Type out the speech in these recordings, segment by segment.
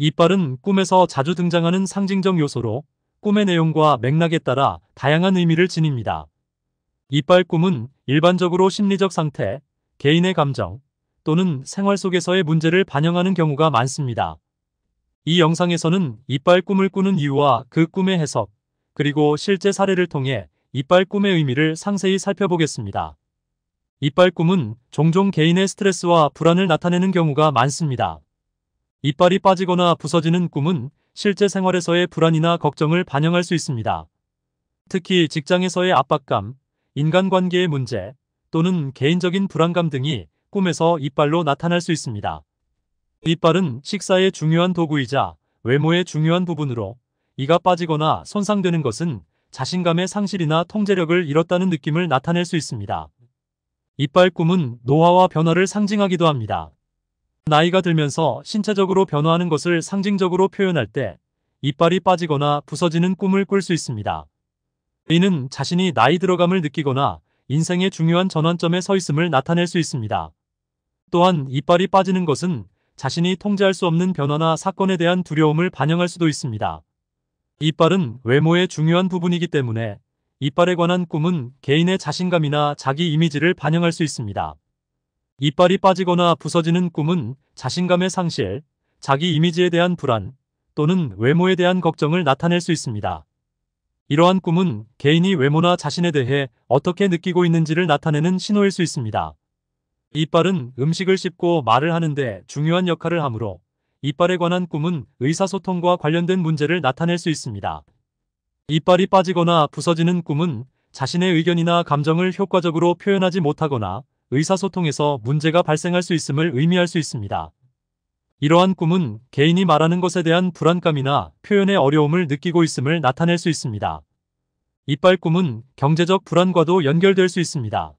이빨은 꿈에서 자주 등장하는 상징적 요소로 꿈의 내용과 맥락에 따라 다양한 의미를 지닙니다. 이빨 꿈은 일반적으로 심리적 상태, 개인의 감정 또는 생활 속에서의 문제를 반영하는 경우가 많습니다. 이 영상에서는 이빨 꿈을 꾸는 이유와 그 꿈의 해석, 그리고 실제 사례를 통해 이빨 꿈의 의미를 상세히 살펴보겠습니다. 이빨 꿈은 종종 개인의 스트레스와 불안을 나타내는 경우가 많습니다. 이빨이 빠지거나 부서지는 꿈은 실제 생활에서의 불안이나 걱정을 반영할 수 있습니다. 특히 직장에서의 압박감, 인간관계의 문제 또는 개인적인 불안감 등이 꿈에서 이빨로 나타날 수 있습니다. 이빨은 식사의 중요한 도구이자 외모의 중요한 부분으로 이가 빠지거나 손상되는 것은 자신감의 상실이나 통제력을 잃었다는 느낌을 나타낼 수 있습니다. 이빨 꿈은 노화와 변화를 상징하기도 합니다. 나이가 들면서 신체적으로 변화하는 것을 상징적으로 표현할 때 이빨이 빠지거나 부서지는 꿈을 꿀 수 있습니다. 이는 자신이 나이 들어감을 느끼거나 인생의 중요한 전환점에 서 있음을 나타낼 수 있습니다. 또한 이빨이 빠지는 것은 자신이 통제할 수 없는 변화나 사건에 대한 두려움을 반영할 수도 있습니다. 이빨은 외모의 중요한 부분이기 때문에 이빨에 관한 꿈은 개인의 자신감이나 자기 이미지를 반영할 수 있습니다. 이빨이 빠지거나 부서지는 꿈은 자신감의 상실, 자기 이미지에 대한 불안 또는 외모에 대한 걱정을 나타낼 수 있습니다. 이러한 꿈은 개인이 외모나 자신에 대해 어떻게 느끼고 있는지를 나타내는 신호일 수 있습니다. 이빨은 음식을 씹고 말을 하는데 중요한 역할을 하므로 이빨에 관한 꿈은 의사소통과 관련된 문제를 나타낼 수 있습니다. 이빨이 빠지거나 부서지는 꿈은 자신의 의견이나 감정을 효과적으로 표현하지 못하거나 의사소통에서 문제가 발생할 수 있음을 의미할 수 있습니다. 이러한 꿈은 개인이 말하는 것에 대한 불안감이나 표현의 어려움을 느끼고 있음을 나타낼 수 있습니다. 이빨 꿈은 경제적 불안과도 연결될 수 있습니다.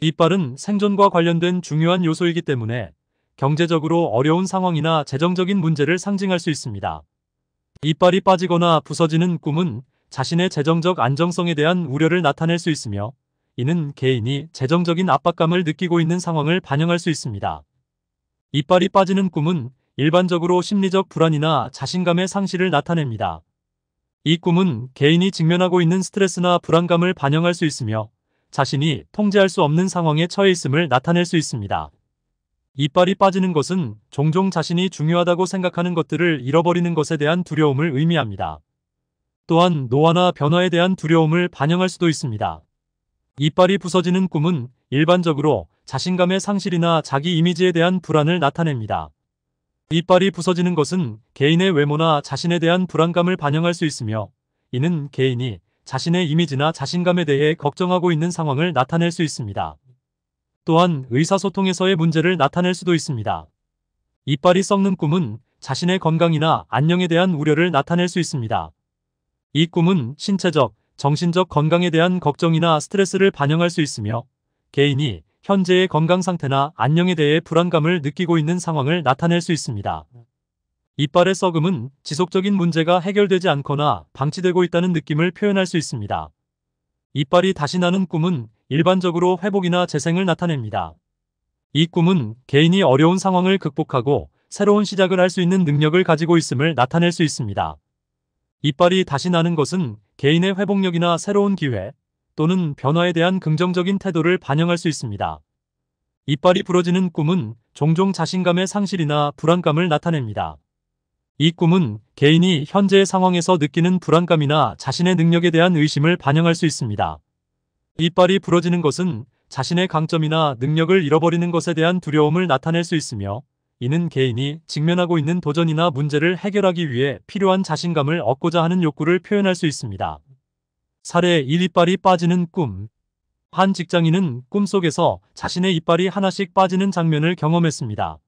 이빨은 생존과 관련된 중요한 요소이기 때문에 경제적으로 어려운 상황이나 재정적인 문제를 상징할 수 있습니다. 이빨이 빠지거나 부서지는 꿈은 자신의 재정적 안정성에 대한 우려를 나타낼 수 있으며 이는 개인이 재정적인 압박감을 느끼고 있는 상황을 반영할 수 있습니다. 이빨이 빠지는 꿈은 일반적으로 심리적 불안이나 자신감의 상실을 나타냅니다. 이 꿈은 개인이 직면하고 있는 스트레스나 불안감을 반영할 수 있으며 자신이 통제할 수 없는 상황에 처해 있음을 나타낼 수 있습니다. 이빨이 빠지는 것은 종종 자신이 중요하다고 생각하는 것들을 잃어버리는 것에 대한 두려움을 의미합니다. 또한 노화나 변화에 대한 두려움을 반영할 수도 있습니다. 이빨이 부서지는 꿈은 일반적으로 자신감의 상실이나 자기 이미지에 대한 불안을 나타냅니다. 이빨이 부서지는 것은 개인의 외모나 자신에 대한 불안감을 반영할 수 있으며 이는 개인이 자신의 이미지나 자신감에 대해 걱정하고 있는 상황을 나타낼 수 있습니다. 또한 의사소통에서의 문제를 나타낼 수도 있습니다. 이빨이 썩는 꿈은 자신의 건강이나 안녕에 대한 우려를 나타낼 수 있습니다. 이 꿈은 신체적, 정신적 건강에 대한 걱정이나 스트레스를 반영할 수 있으며 개인이 현재의 건강 상태나 안녕에 대해 불안감을 느끼고 있는 상황을 나타낼 수 있습니다. 이빨의 썩음은 지속적인 문제가 해결되지 않거나 방치되고 있다는 느낌을 표현할 수 있습니다. 이빨이 다시 나는 꿈은 일반적으로 회복이나 재생을 나타냅니다. 이 꿈은 개인이 어려운 상황을 극복하고 새로운 시작을 할 수 있는 능력을 가지고 있음을 나타낼 수 있습니다. 이빨이 다시 나는 것은 개인의 회복력이나 새로운 기회 또는 변화에 대한 긍정적인 태도를 반영할 수 있습니다. 이빨이 부러지는 꿈은 종종 자신감의 상실이나 불안감을 나타냅니다. 이 꿈은 개인이 현재의 상황에서 느끼는 불안감이나 자신의 능력에 대한 의심을 반영할 수 있습니다. 이빨이 부러지는 것은 자신의 강점이나 능력을 잃어버리는 것에 대한 두려움을 나타낼 수 있으며 이는 개인이 직면하고 있는 도전이나 문제를 해결하기 위해 필요한 자신감을 얻고자 하는 욕구를 표현할 수 있습니다. 사례 1 이빨이 빠지는 꿈 한 직장인은 꿈속에서 자신의 이빨이 하나씩 빠지는 장면을 경험했습니다.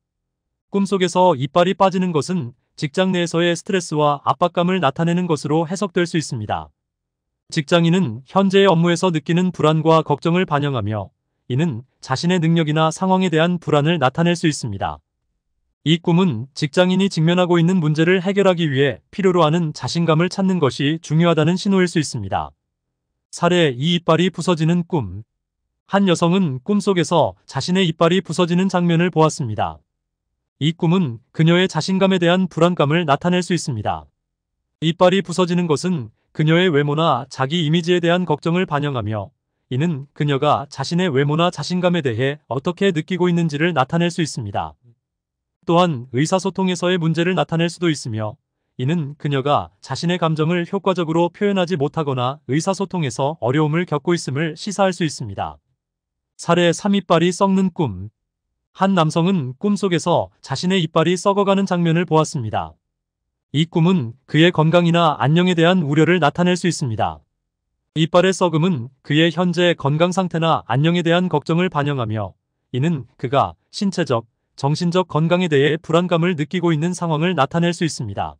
꿈속에서 이빨이 빠지는 것은 직장 내에서의 스트레스와 압박감을 나타내는 것으로 해석될 수 있습니다. 직장인은 현재의 업무에서 느끼는 불안과 걱정을 반영하며 이는 자신의 능력이나 상황에 대한 불안을 나타낼 수 있습니다. 이 꿈은 직장인이 직면하고 있는 문제를 해결하기 위해 필요로 하는 자신감을 찾는 것이 중요하다는 신호일 수 있습니다. 사례 2 이빨이 부서지는 꿈. 한 여성은 꿈속에서 자신의 이빨이 부서지는 장면을 보았습니다. 이 꿈은 그녀의 자신감에 대한 불안감을 나타낼 수 있습니다. 이빨이 부서지는 것은 그녀의 외모나 자기 이미지에 대한 걱정을 반영하며 이는 그녀가 자신의 외모나 자신감에 대해 어떻게 느끼고 있는지를 나타낼 수 있습니다. 또한 의사소통에서의 문제를 나타낼 수도 있으며 이는 그녀가 자신의 감정을 효과적으로 표현하지 못하거나 의사소통에서 어려움을 겪고 있음을 시사할 수 있습니다. 사례 3 이빨이 썩는 꿈 한 남성은 꿈속에서 자신의 이빨이 썩어가는 장면을 보았습니다. 이 꿈은 그의 건강이나 안녕에 대한 우려를 나타낼 수 있습니다. 이빨의 썩음은 그의 현재 건강 상태나 안녕에 대한 걱정을 반영하며 이는 그가 신체적, 정신적 건강에 대해 불안감을 느끼고 있는 상황을 나타낼 수 있습니다.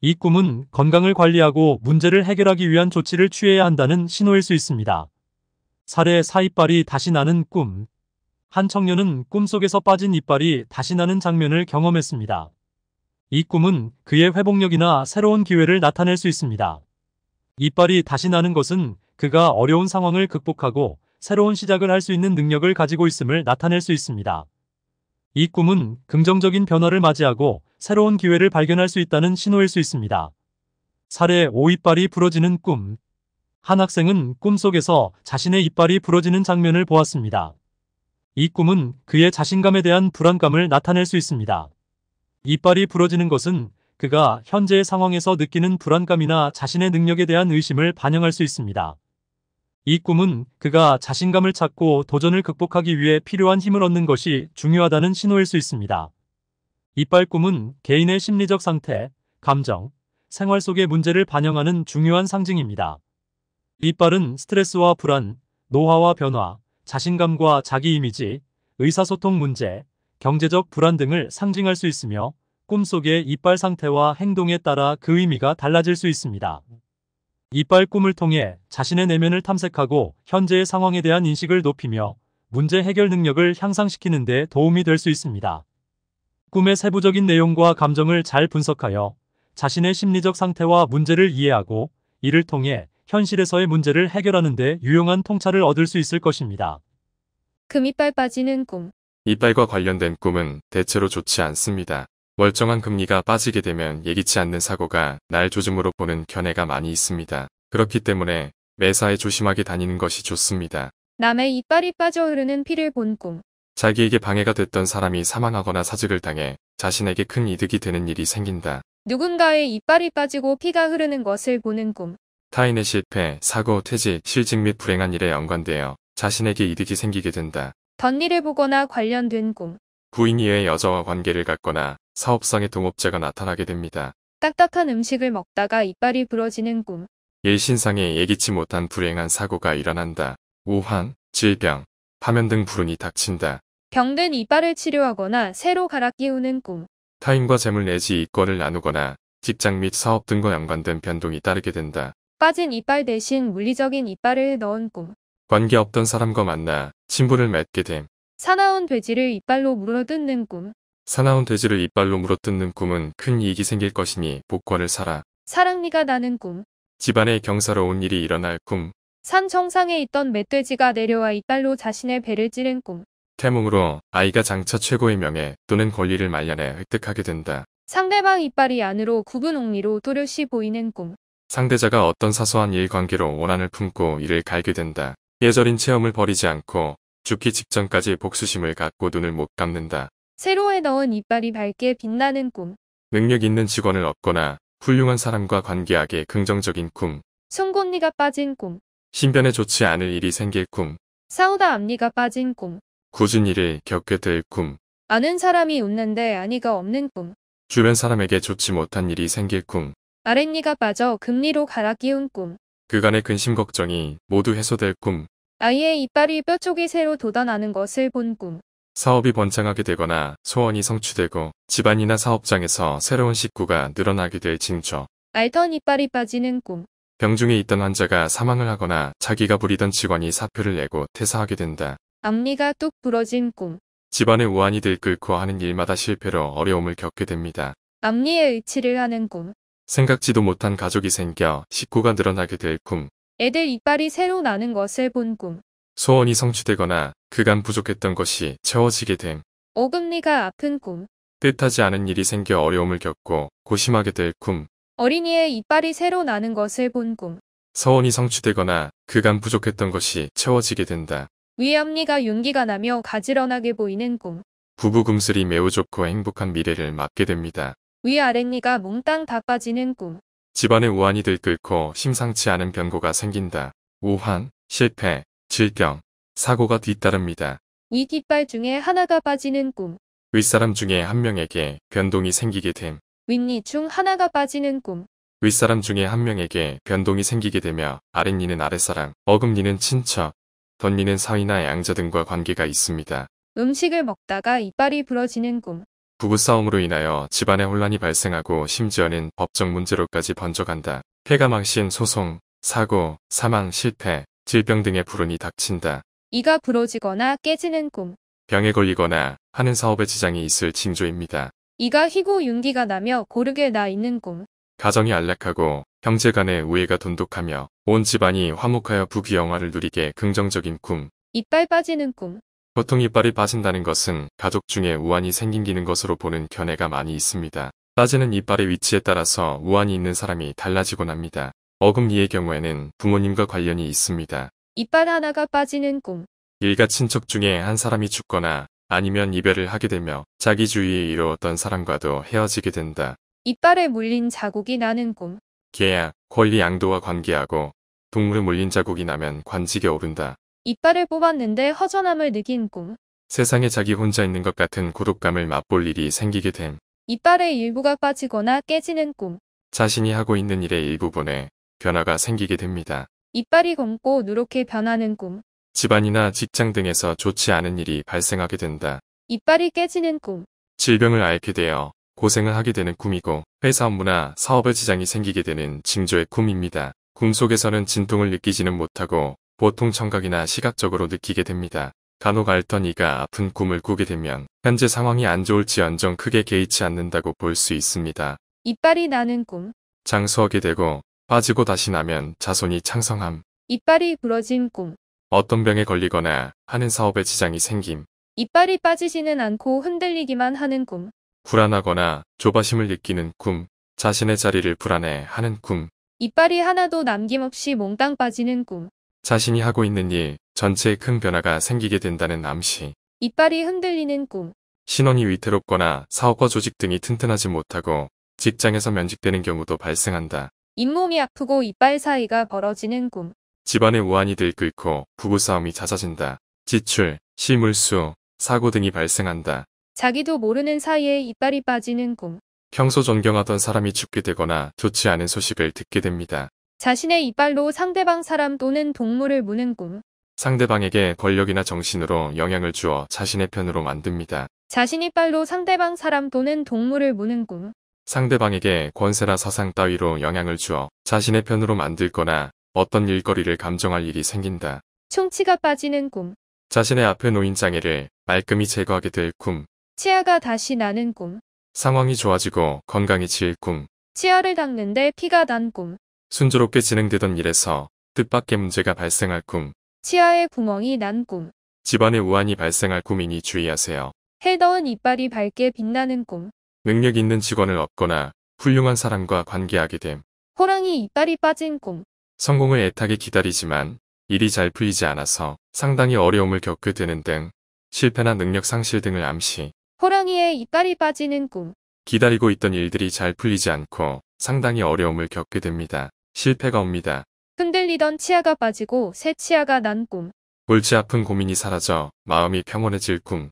이 꿈은 건강을 관리하고 문제를 해결하기 위한 조치를 취해야 한다는 신호일 수 있습니다. 사례 4이빨이 다시 나는 꿈. 한 청년은 꿈속에서 빠진 이빨이 다시 나는 장면을 경험했습니다. 이 꿈은 그의 회복력이나 새로운 기회를 나타낼 수 있습니다. 이빨이 다시 나는 것은 그가 어려운 상황을 극복하고 새로운 시작을 할 수 있는 능력을 가지고 있음을 나타낼 수 있습니다. 이 꿈은 긍정적인 변화를 맞이하고 새로운 기회를 발견할 수 있다는 신호일 수 있습니다. 사례 5. 이빨이 부러지는 꿈. 한 학생은 꿈속에서 자신의 이빨이 부러지는 장면을 보았습니다. 이 꿈은 그의 자신감에 대한 불안감을 나타낼 수 있습니다. 이빨이 부러지는 것은 그가 현재의 상황에서 느끼는 불안감이나 자신의 능력에 대한 의심을 반영할 수 있습니다. 이 꿈은 그가 자신감을 찾고 도전을 극복하기 위해 필요한 힘을 얻는 것이 중요하다는 신호일 수 있습니다. 이빨 꿈은 개인의 심리적 상태, 감정, 생활 속의 문제를 반영하는 중요한 상징입니다. 이빨은 스트레스와 불안, 노화와 변화, 자신감과 자기 이미지, 의사소통 문제, 경제적 불안 등을 상징할 수 있으며 꿈속의 이빨 상태와 행동에 따라 그 의미가 달라질 수 있습니다. 이빨 꿈을 통해 자신의 내면을 탐색하고 현재의 상황에 대한 인식을 높이며 문제 해결 능력을 향상시키는 데 도움이 될 수 있습니다. 꿈의 세부적인 내용과 감정을 잘 분석하여 자신의 심리적 상태와 문제를 이해하고 이를 통해 현실에서의 문제를 해결하는 데 유용한 통찰을 얻을 수 있을 것입니다. 금이빨 빠지는 꿈 이빨과 관련된 꿈은 대체로 좋지 않습니다. 멀쩡한 금리가 빠지게 되면 예기치 않는 사고가 날 조짐으로 보는 견해가 많이 있습니다. 그렇기 때문에 매사에 조심하게 다니는 것이 좋습니다. 남의 이빨이 빠져 흐르는 피를 본 꿈. 자기에게 방해가 됐던 사람이 사망하거나 사직을 당해 자신에게 큰 이득이 되는 일이 생긴다. 누군가의 이빨이 빠지고 피가 흐르는 것을 보는 꿈. 타인의 실패, 사고, 퇴직, 실직 및 불행한 일에 연관되어 자신에게 이득이 생기게 된다. 덧니를 보거나 관련된 꿈. 부인 이외의 여자와 관계를 갖거나 사업상의 동업자가 나타나게 됩니다. 딱딱한 음식을 먹다가 이빨이 부러지는 꿈. 일신상에 예기치 못한 불행한 사고가 일어난다. 우환, 질병, 파면 등 불운이 닥친다. 병든 이빨을 치료하거나 새로 갈아 끼우는 꿈. 타인과 재물 내지 이권을 나누거나 직장 및 사업 등과 연관된 변동이 따르게 된다. 빠진 이빨 대신 물리적인 이빨을 넣은 꿈. 관계 없던 사람과 만나 친분을 맺게 됨. 사나운 돼지를 이빨로 물어뜯는 꿈. 사나운 돼지를 이빨로 물어뜯는 꿈은 큰 이익이 생길 것이니 복권을 사라. 사랑니가 나는 꿈. 집안에 경사로운 일이 일어날 꿈. 산 정상에 있던 멧돼지가 내려와 이빨로 자신의 배를 찌른 꿈. 태몽으로 아이가 장차 최고의 명예 또는 권리를 말년에 획득하게 된다. 상대방 이빨이 안으로 굽은 옥리로 또렷이 보이는 꿈. 상대자가 어떤 사소한 일 관계로 원한을 품고 이를 갈게 된다. 예절인 체험을 버리지 않고 죽기 직전까지 복수심을 갖고 눈을 못 감는다. 새로에 넣은 이빨이 밝게 빛나는 꿈. 능력 있는 직원을 얻거나 훌륭한 사람과 관계하게 긍정적인 꿈. 송곳니가 빠진 꿈. 신변에 좋지 않을 일이 생길 꿈. 싸우다 앞니가 빠진 꿈. 굳은 일을 겪게 될 꿈. 아는 사람이 웃는데 아니가 없는 꿈. 주변 사람에게 좋지 못한 일이 생길 꿈. 아랫니가 빠져 금리로 갈아 끼운 꿈. 그간의 근심 걱정이 모두 해소될 꿈. 아이의 이빨이 뼈 쪽이 새로 돋아나는 것을 본 꿈. 사업이 번창하게 되거나 소원이 성취되고 집안이나 사업장에서 새로운 식구가 늘어나게 될 징조. 알던 이빨이 빠지는 꿈. 병중에 있던 환자가 사망을 하거나 자기가 부리던 직원이 사표를 내고 퇴사하게 된다. 앞니가 뚝 부러진 꿈. 집안의 우환이 들끓고 하는 일마다 실패로 어려움을 겪게 됩니다. 앞니에 의치를 하는 꿈. 생각지도 못한 가족이 생겨 식구가 늘어나게 될 꿈. 애들 이빨이 새로 나는 것을 본 꿈. 소원이 성취되거나 그간 부족했던 것이 채워지게 됨. 어금니가 아픈 꿈. 뜻하지 않은 일이 생겨 어려움을 겪고 고심하게 될 꿈. 어린이의 이빨이 새로 나는 것을 본 꿈. 소원이 성취되거나 그간 부족했던 것이 채워지게 된다. 위암니가 윤기가 나며 가지런하게 보이는 꿈. 부부 금슬이 매우 좋고 행복한 미래를 맞게 됩니다. 위아랫니가 몽땅 다 빠지는 꿈. 집안의 우환이 들끓고 심상치 않은 변고가 생긴다. 우환, 실패, 질병, 사고가 뒤따릅니다. 이뒷발 중에 하나가 빠지는 꿈, 윗사람 중에 한 명에게 변동이 생기게 됨. 윗니 중 하나가 빠지는 꿈, 윗사람 중에 한 명에게 변동이 생기게 되며 아랫니는 아랫사람, 어금니는 친척, 덧니는 사위나 양자 등과 관계가 있습니다. 음식을 먹다가 이빨이 부러지는 꿈, 부부싸움으로 인하여 집안에 혼란이 발생하고 심지어는 법적 문제로까지 번져간다. 폐가망신, 소송, 사고, 사망, 실패, 질병 등의 불운이 닥친다. 이가 부러지거나 깨지는 꿈. 병에 걸리거나 하는 사업에 지장이 있을 징조입니다. 이가 휘고 윤기가 나며 고르게 나 있는 꿈. 가정이 안락하고 형제 간의 우애가 돈독하며 온 집안이 화목하여 부귀영화를 누리게 긍정적인 꿈. 이빨 빠지는 꿈. 보통 이빨이 빠진다는 것은 가족 중에 우환이 생긴기는 것으로 보는 견해가 많이 있습니다. 빠지는 이빨의 위치에 따라서 우환이 있는 사람이 달라지곤 합니다. 어금니의 경우에는 부모님과 관련이 있습니다. 이빨 하나가 빠지는 꿈. 일가 친척 중에 한 사람이 죽거나 아니면 이별을 하게 되며 자기 주위에 이루었던 사람과도 헤어지게 된다. 이빨에 물린 자국이 나는 꿈. 계약, 권리 양도와 관계하고 동물에 물린 자국이 나면 관직에 오른다. 이빨을 뽑았는데 허전함을 느낀 꿈. 세상에 자기 혼자 있는 것 같은 고독감을 맛볼 일이 생기게 됨. 이빨의 일부가 빠지거나 깨지는 꿈. 자신이 하고 있는 일의 일부분에 변화가 생기게 됩니다. 이빨이 검고 누렇게 변하는 꿈. 집안이나 직장 등에서 좋지 않은 일이 발생하게 된다. 이빨이 깨지는 꿈. 질병을 앓게 되어 고생을 하게 되는 꿈이고 회사 업무나 사업에 지장이 생기게 되는 징조의 꿈입니다. 꿈속에서는 진통을 느끼지는 못하고 보통 청각이나 시각적으로 느끼게 됩니다. 간혹 알던 이가 아픈 꿈을 꾸게 되면 현재 상황이 안 좋을지언정 크게 개의치 않는다고 볼 수 있습니다. 이빨이 나는 꿈. 장수하게 되고 빠지고 다시 나면 자손이 창성함. 이빨이 부러진 꿈. 어떤 병에 걸리거나 하는 사업에 지장이 생김. 이빨이 빠지지는 않고 흔들리기만 하는 꿈. 불안하거나 조바심을 느끼는 꿈. 자신의 자리를 불안해하는 꿈. 이빨이 하나도 남김없이 몽땅 빠지는 꿈. 자신이 하고 있는 일 전체에 큰 변화가 생기게 된다는 암시. 이빨이 흔들리는 꿈. 신원이 위태롭거나 사업과 조직 등이 튼튼하지 못하고 직장에서 면직되는 경우도 발생한다. 잇몸이 아프고 이빨 사이가 벌어지는 꿈. 집안의 우환이 들끓고 부부싸움이 잦아진다. 지출, 실물수, 사고 등이 발생한다. 자기도 모르는 사이에 이빨이 빠지는 꿈. 평소 존경하던 사람이 죽게 되거나 좋지 않은 소식을 듣게 됩니다. 자신의 이빨로 상대방 사람 또는 동물을 무는 꿈. 상대방에게 권력이나 정신으로 영향을 주어 자신의 편으로 만듭니다. 자신 이빨로 상대방 사람 또는 동물을 무는 꿈. 상대방에게 권세나 사상 따위로 영향을 주어 자신의 편으로 만들거나 어떤 일거리를 감정할 일이 생긴다. 충치가 빠지는 꿈. 자신의 앞에 놓인 장애를 말끔히 제거하게 될 꿈. 치아가 다시 나는 꿈. 상황이 좋아지고 건강해질 이 꿈. 치아를 닦는데 피가 난 꿈. 순조롭게 진행되던 일에서 뜻밖의 문제가 발생할 꿈. 치아에 구멍이 난 꿈. 집안에 우환이 발생할 꿈이니 주의하세요. 해더운 이빨이 밝게 빛나는 꿈. 능력 있는 직원을 얻거나 훌륭한 사람과 관계하게 됨. 호랑이 이빨이 빠진 꿈. 성공을 애타게 기다리지만 일이 잘 풀리지 않아서 상당히 어려움을 겪게 되는 등 실패나 능력 상실 등을 암시. 호랑이의 이빨이 빠지는 꿈. 기다리고 있던 일들이 잘 풀리지 않고 상당히 어려움을 겪게 됩니다. 실패가 옵니다. 흔들리던 치아가 빠지고 새 치아가 난 꿈. 골치 아픈 고민이 사라져 마음이 평온해질 꿈.